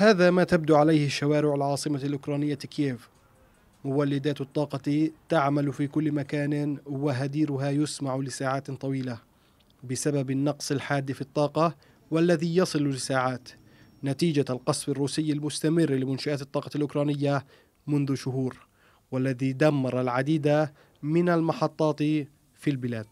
هذا ما تبدو عليه شوارع العاصمة الأوكرانية كييف مولدات الطاقة تعمل في كل مكان وهديرها يسمع لساعات طويلة بسبب النقص الحاد في الطاقة والذي يصل لساعات نتيجة القصف الروسي المستمر لمنشآت الطاقة الأوكرانية منذ شهور والذي دمر العديد من المحطات في البلاد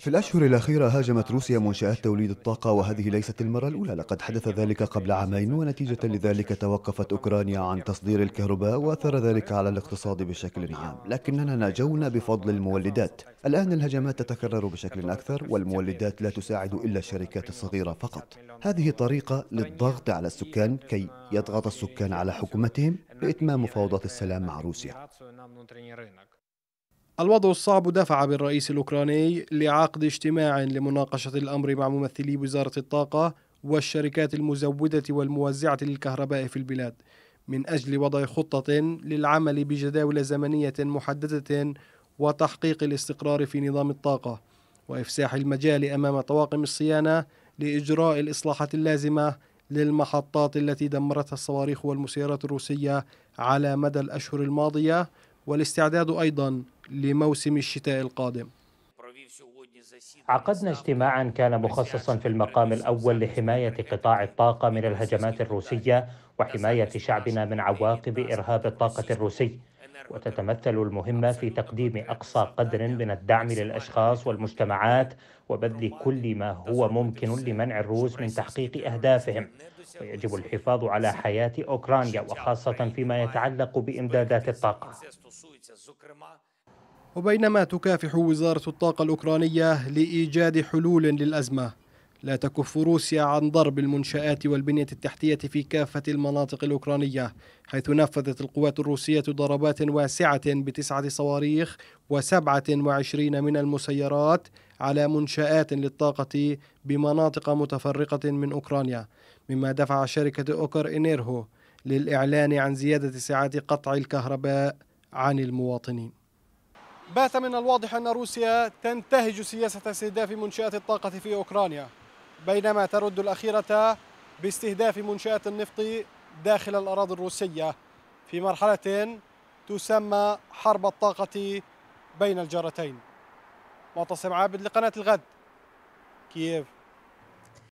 في الأشهر الأخيرة هاجمت روسيا منشآت توليد الطاقة وهذه ليست المرة الأولى لقد حدث ذلك قبل عامين ونتيجة لذلك توقفت أوكرانيا عن تصدير الكهرباء وأثر ذلك على الاقتصاد بشكل عام لكننا نجونا بفضل المولدات الآن الهجمات تتكرر بشكل أكثر والمولدات لا تساعد إلا الشركات الصغيرة فقط هذه طريقة للضغط على السكان كي يضغط السكان على حكومتهم لإتمام مفاوضات السلام مع روسيا الوضع الصعب دفع بالرئيس الأوكراني لعقد اجتماع لمناقشة الأمر مع ممثلي وزارة الطاقة والشركات المزودة والموزعة للكهرباء في البلاد من أجل وضع خطة للعمل بجداول زمنية محددة وتحقيق الاستقرار في نظام الطاقة وإفساح المجال أمام طواقم الصيانة لإجراء الإصلاحات اللازمة للمحطات التي دمرتها الصواريخ والمسيرات الروسية على مدى الأشهر الماضية والاستعداد أيضاً لموسم الشتاء القادم عقدنا اجتماعا كان مخصصا في المقام الاول لحمايه قطاع الطاقه من الهجمات الروسيه وحمايه شعبنا من عواقب ارهاب الطاقه الروسي وتتمثل المهمه في تقديم اقصى قدر من الدعم للاشخاص والمجتمعات وبذل كل ما هو ممكن لمنع الروس من تحقيق اهدافهم ويجب الحفاظ على حياه اوكرانيا وخاصه فيما يتعلق بامدادات الطاقه وبينما تكافح وزارة الطاقة الأوكرانية لإيجاد حلول للأزمة لا تكف روسيا عن ضرب المنشآت والبنية التحتية في كافة المناطق الأوكرانية حيث نفذت القوات الروسية ضربات واسعة بتسعة صواريخ وسبعة وعشرين من المسيرات على منشآت للطاقة بمناطق متفرقة من أوكرانيا مما دفع شركة أوكر إنيرهو للإعلان عن زيادة ساعات قطع الكهرباء عن المواطنين بات من الواضح أن روسيا تنتهج سياسة استهداف منشآت الطاقة في أوكرانيا بينما ترد الأخيرة باستهداف منشآت النفط داخل الأراضي الروسية في مرحلة تسمى حرب الطاقة بين الجارتين معتصم عابد لقناة الغد كييف